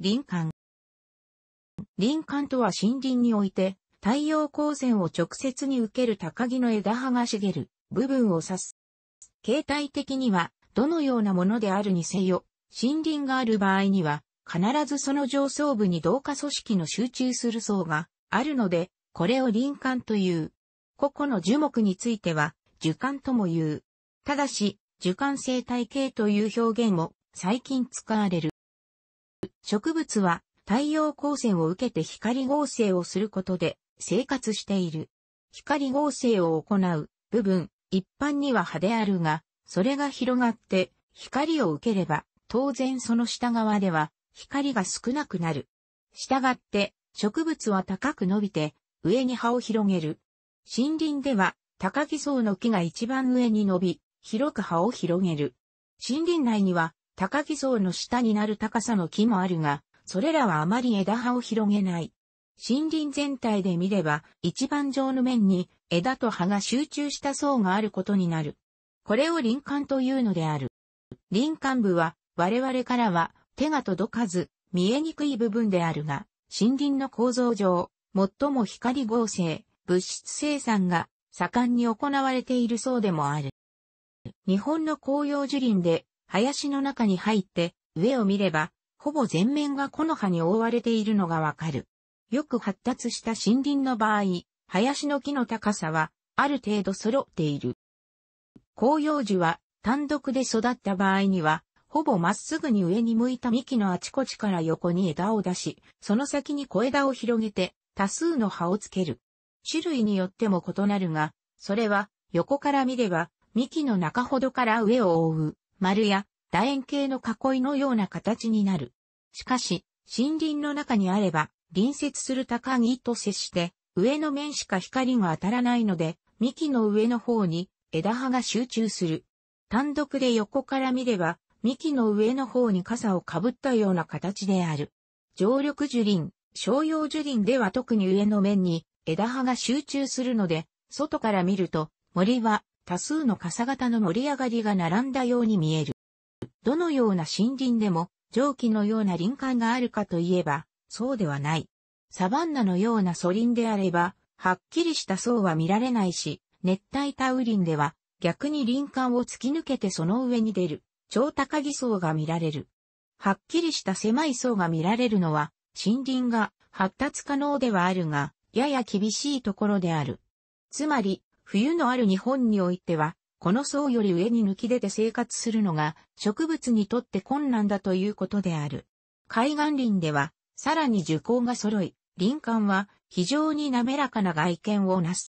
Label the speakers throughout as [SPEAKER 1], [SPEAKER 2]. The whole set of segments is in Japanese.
[SPEAKER 1] 林間。林間とは森林において、太陽光線を直接に受ける高木の枝葉が茂る部分を指す。形態的には、どのようなものであるにせよ、森林がある場合には、必ずその上層部に同化組織の集中する層があるので、これを林間という。個々の樹木については、樹幹とも言う。ただし、樹幹生態系という表現も最近使われる。植物は太陽光線を受けて光合成をすることで生活している。光合成を行う部分、一般には葉であるが、それが広がって光を受ければ、当然その下側では光が少なくなる。したがって植物は高く伸びて上に葉を広げる。森林では高木層の木が一番上に伸び、広く葉を広げる。森林内には高木層の下になる高さの木もあるが、それらはあまり枝葉を広げない。森林全体で見れば、一番上の面に枝と葉が集中した層があることになる。これを林間というのである。林間部は、我々からは手が届かず、見えにくい部分であるが、森林の構造上、最も光合成、物質生産が盛んに行われているそうでもある。日本の紅葉樹林で林の中に入って、上を見れば、ほぼ全面が木の葉に覆われているのがわかる。よく発達した森林の場合、林の木の高さは、ある程度揃っている。紅葉樹は、単独で育った場合には、ほぼまっすぐに上に向いた幹のあちこちから横に枝を出し、その先に小枝を広げて、多数の葉をつける。種類によっても異なるが、それは、横から見れば、幹の中ほどから上を覆う、丸や楕円形の囲いのような形になる。しかし、森林の中にあれば、隣接する高木と接して、上の面しか光が当たらないので、幹の上の方に枝葉が集中する。単独で横から見れば、幹の上の方に傘をかぶったような形である。常緑樹林、商用樹林では特に上の面に枝葉が集中するので、外から見ると森は多数の傘型の盛り上がりが並んだように見える。どのような森林でも蒸気のような林間があるかといえば、そうではない。サバンナのような素林であれば、はっきりした層は見られないし、熱帯タウリンでは逆に林間を突き抜けてその上に出る、超高木層が見られる。はっきりした狭い層が見られるのは、森林が発達可能ではあるが、やや厳しいところである。つまり、冬のある日本においては、この層より上に抜き出て生活するのが植物にとって困難だということである。海岸林では、さらに樹高が揃い、林間は非常に滑らかな外見をなす。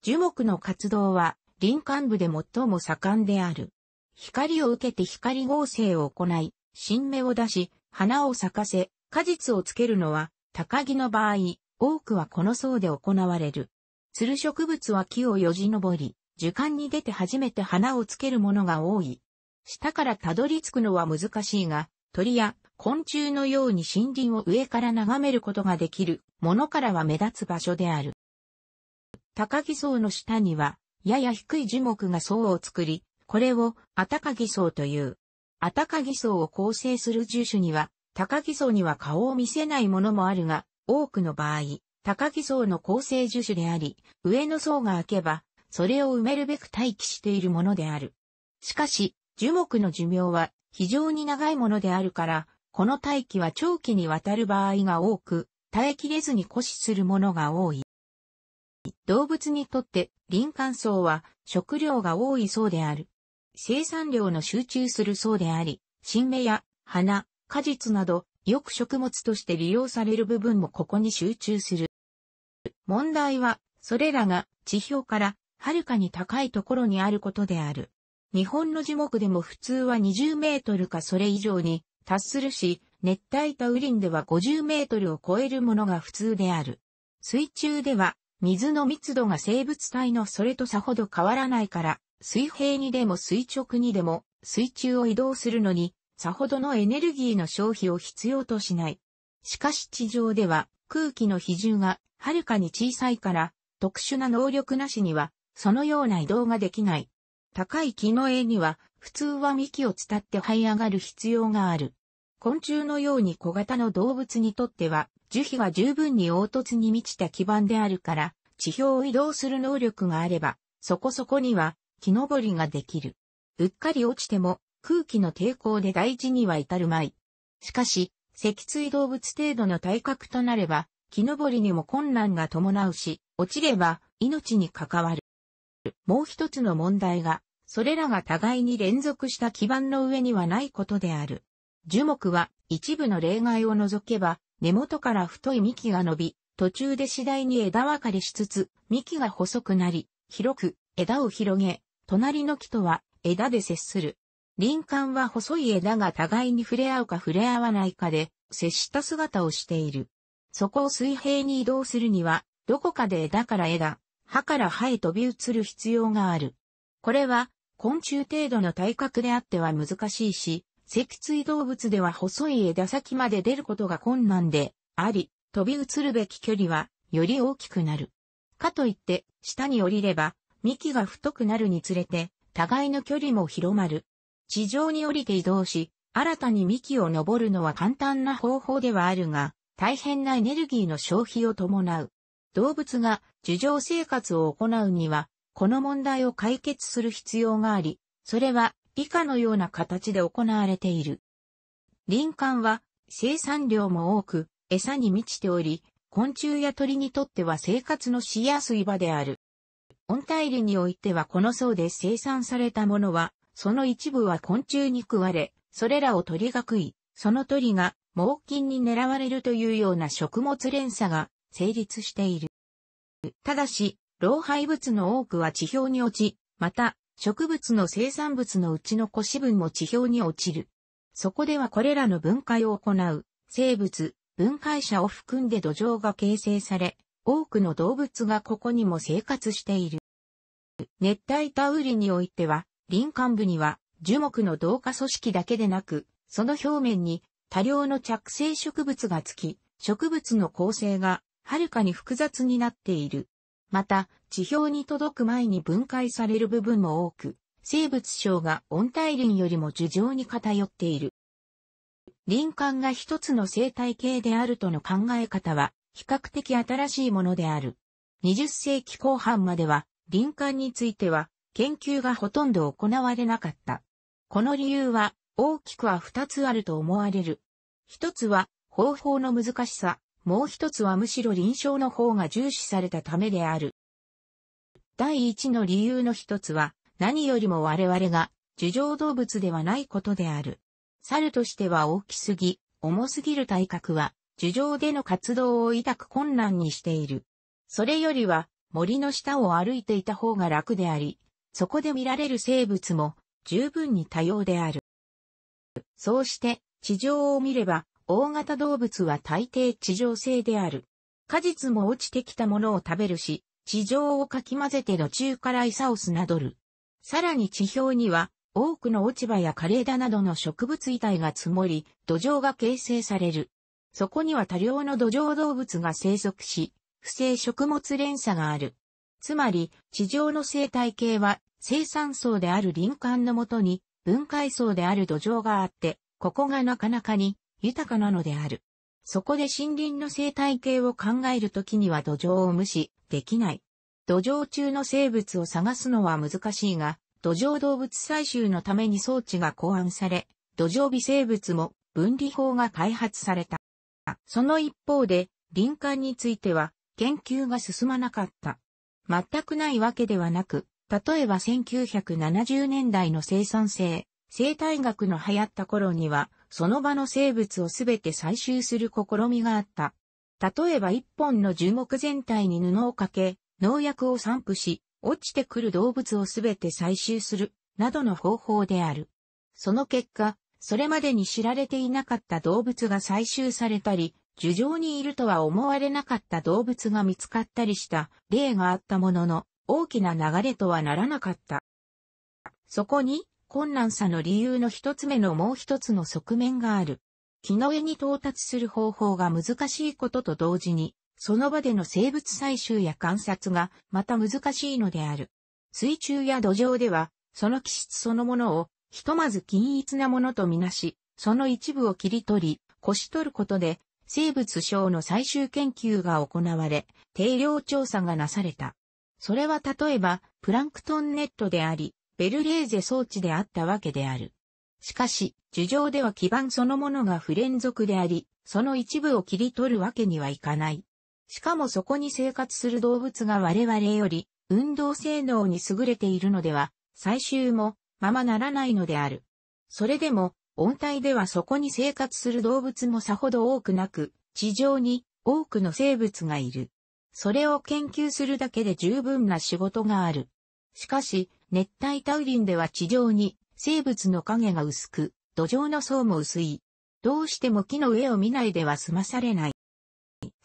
[SPEAKER 1] 樹木の活動は林間部で最も盛んである。光を受けて光合成を行い、新芽を出し、花を咲かせ、果実をつけるのは、高木の場合、多くはこの層で行われる。する植物は木をよじ登り、樹冠に出て初めて花をつけるものが多い。下からたどり着くのは難しいが、鳥や昆虫のように森林を上から眺めることができるものからは目立つ場所である。高木層の下には、やや低い樹木が層を作り、これを赤高木層という。赤高木層を構成する樹種には、高木層には顔を見せないものもあるが、多くの場合、高木層の構成樹種であり、上の層が開けば、それを埋めるべく待機しているものである。しかし、樹木の寿命は非常に長いものであるから、この待機は長期にわたる場合が多く、耐えきれずに枯死するものが多い。動物にとって林間層は食料が多い層である。生産量の集中する層であり、新芽や花、果実などよく食物として利用される部分もここに集中する。問題は、それらが地表からはるかに高いところにあることである。日本の樹木でも普通は20メートルかそれ以上に達するし、熱帯ウ雨林では50メートルを超えるものが普通である。水中では水の密度が生物体のそれとさほど変わらないから、水平にでも垂直にでも水中を移動するのに、さほどのエネルギーの消費を必要としない。しかし地上では空気の比重がはるかに小さいから、特殊な能力なしには、そのような移動ができない。高い木の絵には、普通は幹を伝って這い上がる必要がある。昆虫のように小型の動物にとっては、樹皮は十分に凹凸に満ちた基盤であるから、地表を移動する能力があれば、そこそこには木登りができる。うっかり落ちても空気の抵抗で大事には至るまい。しかし、脊椎動物程度の体格となれば、木登りにも困難が伴うし、落ちれば命に関わる。もう一つの問題が、それらが互いに連続した基盤の上にはないことである。樹木は一部の例外を除けば、根元から太い幹が伸び、途中で次第に枝分かれしつつ、幹が細くなり、広く枝を広げ、隣の木とは枝で接する。林間は細い枝が互いに触れ合うか触れ合わないかで、接した姿をしている。そこを水平に移動するには、どこかで枝から枝、葉から葉へ飛び移る必要がある。これは、昆虫程度の体格であっては難しいし、脊椎動物では細い枝先まで出ることが困難で、あり、飛び移るべき距離は、より大きくなる。かといって、下に降りれば、幹が太くなるにつれて、互いの距離も広まる。地上に降りて移動し、新たに幹を登るのは簡単な方法ではあるが、大変なエネルギーの消費を伴う。動物が樹上生活を行うには、この問題を解決する必要があり、それは以下のような形で行われている。林間は生産量も多く、餌に満ちており、昆虫や鳥にとっては生活のしやすい場である。温帯林においてはこの層で生産されたものは、その一部は昆虫に食われ、それらを鳥が食い、その鳥が猛禽に狙われるというような食物連鎖が成立している。ただし、老廃物の多くは地表に落ち、また、植物の生産物のうちの腰分も地表に落ちる。そこではこれらの分解を行う、生物、分解者を含んで土壌が形成され、多くの動物がここにも生活している。熱帯タウリにおいては、林間部には樹木の同化組織だけでなく、その表面に多量の着生植物がつき、植物の構成がはるかに複雑になっている。また、地表に届く前に分解される部分も多く、生物省が温帯林よりも樹上に偏っている。林間が一つの生態系であるとの考え方は、比較的新しいものである。20世紀後半までは、林間については、研究がほとんど行われなかった。この理由は、大きくは二つあると思われる。一つは、方法の難しさ、もう一つはむしろ臨床の方が重視されたためである。第一の理由の一つは、何よりも我々が、樹状動物ではないことである。猿としては大きすぎ、重すぎる体格は、樹上での活動を抱く困難にしている。それよりは、森の下を歩いていた方が楽であり、そこで見られる生物も十分に多様である。そうして、地上を見れば、大型動物は大抵地上性である。果実も落ちてきたものを食べるし、地上をかき混ぜて土中から餌をすなどる。さらに地表には、多くの落ち葉や枯れ枝などの植物遺体が積もり、土壌が形成される。そこには多量の土壌動物が生息し、不正食物連鎖がある。つまり、地上の生態系は、生産層である林間のもとに分解層である土壌があって、ここがなかなかに豊かなのである。そこで森林の生態系を考えるときには土壌を無視できない。土壌中の生物を探すのは難しいが、土壌動物採集のために装置が考案され、土壌微生物も分離法が開発された。その一方で、林間については研究が進まなかった。全くないわけではなく、例えば1970年代の生産性、生態学の流行った頃には、その場の生物をすべて採集する試みがあった。例えば一本の樹木全体に布をかけ、農薬を散布し、落ちてくる動物をすべて採集する、などの方法である。その結果、それまでに知られていなかった動物が採集されたり、樹上にいるとは思われなかった動物が見つかったりした例があったものの、大きな流れとはならなかった。そこに、困難さの理由の一つ目のもう一つの側面がある。木の上に到達する方法が難しいことと同時に、その場での生物採集や観察がまた難しいのである。水中や土壌では、その気質そのものを、ひとまず均一なものとみなし、その一部を切り取り、こし取ることで、生物症の最終研究が行われ、定量調査がなされた。それは例えば、プランクトンネットであり、ベルレーゼ装置であったわけである。しかし、樹上では基盤そのものが不連続であり、その一部を切り取るわけにはいかない。しかもそこに生活する動物が我々より運動性能に優れているのでは、最終もままならないのである。それでも、温帯ではそこに生活する動物もさほど多くなく、地上に多くの生物がいる。それを研究するだけで十分な仕事がある。しかし、熱帯タウリンでは地上に生物の影が薄く、土壌の層も薄い。どうしても木の上を見ないでは済まされない。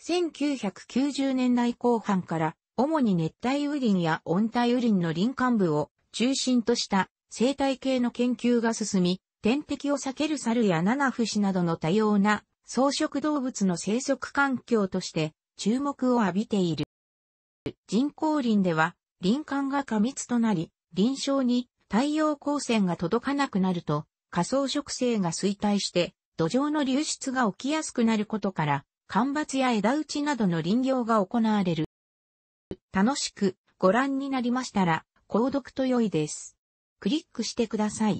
[SPEAKER 1] 1990年代後半から主に熱帯雨林や温帯雨林の林間部を中心とした生態系の研究が進み、天敵を避ける猿やナナフシなどの多様な草食動物の生息環境として注目を浴びている。人工林では、林間が過密となり、臨床に太陽光線が届かなくなると、仮想植生が衰退して、土壌の流出が起きやすくなることから、干ばつや枝打ちなどの林業が行われる。楽しくご覧になりましたら、購読と良いです。クリックしてください。